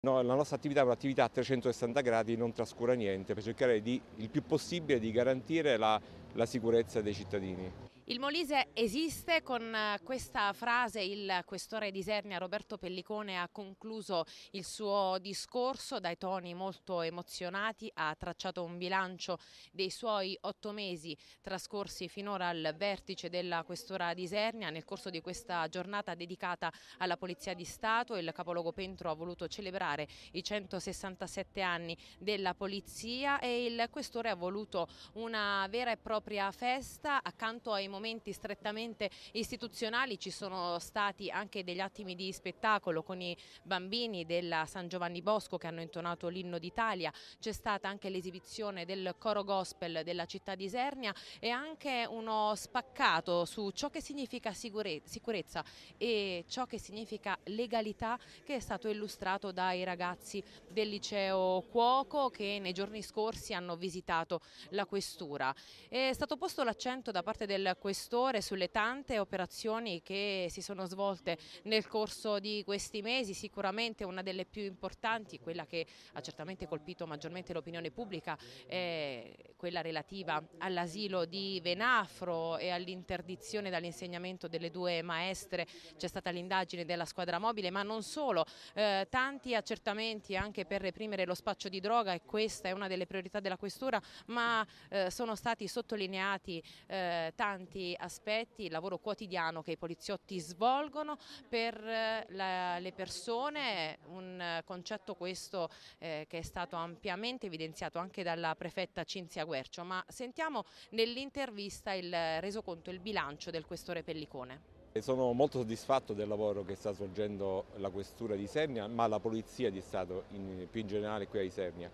No, la nostra attività è un'attività a 360 gradi, non trascura niente, per cercare di, il più possibile di garantire la, la sicurezza dei cittadini. Il Molise esiste, con eh, questa frase il questore di Isernia Roberto Pellicone ha concluso il suo discorso dai toni molto emozionati, ha tracciato un bilancio dei suoi otto mesi trascorsi finora al vertice della questura di Isernia. Nel corso di questa giornata dedicata alla Polizia di Stato il capoluogo Pentro ha voluto celebrare i 167 anni della Polizia e il questore ha voluto una vera e propria festa accanto ai monumenti momenti strettamente istituzionali ci sono stati anche degli attimi di spettacolo con i bambini della San Giovanni Bosco che hanno intonato l'inno d'Italia, c'è stata anche l'esibizione del coro gospel della città di Isernia e anche uno spaccato su ciò che significa sicurezza e ciò che significa legalità che è stato illustrato dai ragazzi del liceo Cuoco che nei giorni scorsi hanno visitato la questura. È stato posto l'accento da parte del questore sulle tante operazioni che si sono svolte nel corso di questi mesi, sicuramente una delle più importanti, quella che ha certamente colpito maggiormente l'opinione pubblica, è quella relativa all'asilo di Venafro e all'interdizione dall'insegnamento delle due maestre, c'è stata l'indagine della squadra mobile, ma non solo, eh, tanti accertamenti anche per reprimere lo spaccio di droga e questa è una delle priorità della questura, ma eh, sono stati sottolineati eh, tanti tanti aspetti il lavoro quotidiano che i poliziotti svolgono per eh, la, le persone, un concetto questo eh, che è stato ampiamente evidenziato anche dalla prefetta Cinzia Guercio, ma sentiamo nell'intervista il resoconto, il bilancio del questore Pellicone. Eh, sono molto soddisfatto del lavoro che sta svolgendo la questura di Sernia, ma la Polizia di Stato in, più in generale qui a Sernia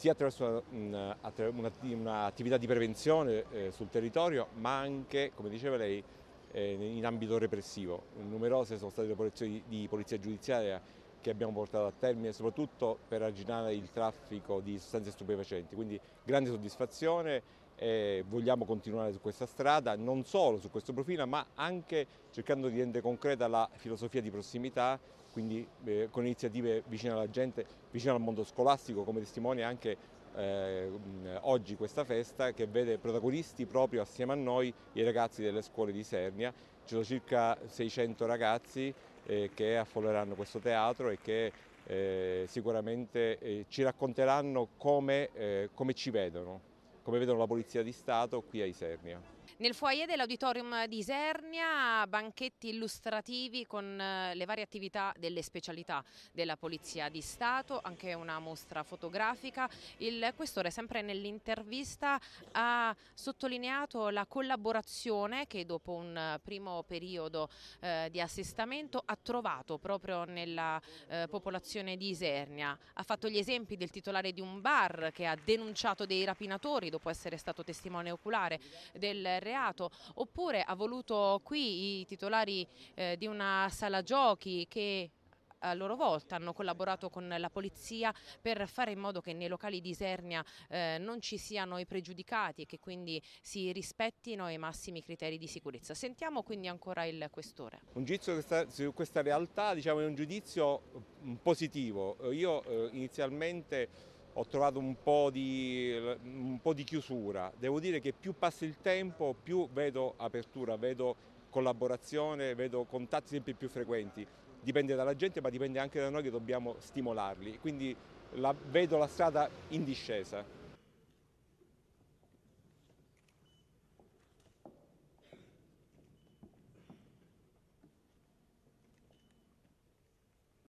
sia attraverso mm, un'attività di prevenzione eh, sul territorio, ma anche, come diceva lei, eh, in ambito repressivo. Numerose sono state le operazioni di polizia giudiziaria che abbiamo portato a termine, soprattutto per arginare il traffico di sostanze stupefacenti. Quindi grande soddisfazione e vogliamo continuare su questa strada, non solo su questo profilo, ma anche cercando di rendere concreta la filosofia di prossimità, quindi eh, con iniziative vicine alla gente, vicine al mondo scolastico, come testimonia anche eh, oggi questa festa che vede protagonisti proprio assieme a noi i ragazzi delle scuole di Sernia. Ci sono circa 600 ragazzi eh, che affolleranno questo teatro e che eh, sicuramente eh, ci racconteranno come, eh, come ci vedono come vedono la Polizia di Stato qui a Isernia. Nel foyer dell'auditorium di Isernia, banchetti illustrativi con eh, le varie attività delle specialità della Polizia di Stato, anche una mostra fotografica. Il questore, sempre nell'intervista, ha sottolineato la collaborazione che dopo un primo periodo eh, di assestamento ha trovato proprio nella eh, popolazione di Isernia. Ha fatto gli esempi del titolare di un bar che ha denunciato dei rapinatori dopo essere stato testimone oculare del reato oppure ha voluto qui i titolari eh, di una sala giochi che a loro volta hanno collaborato con la polizia per fare in modo che nei locali di Isernia eh, non ci siano i pregiudicati e che quindi si rispettino i massimi criteri di sicurezza. Sentiamo quindi ancora il questore. Un giudizio su questa realtà diciamo, è un giudizio mm, positivo. Eh, io eh, inizialmente ho trovato un po, di, un po' di chiusura. Devo dire che più passa il tempo, più vedo apertura, vedo collaborazione, vedo contatti sempre più frequenti. Dipende dalla gente, ma dipende anche da noi che dobbiamo stimolarli. Quindi la, vedo la strada in discesa.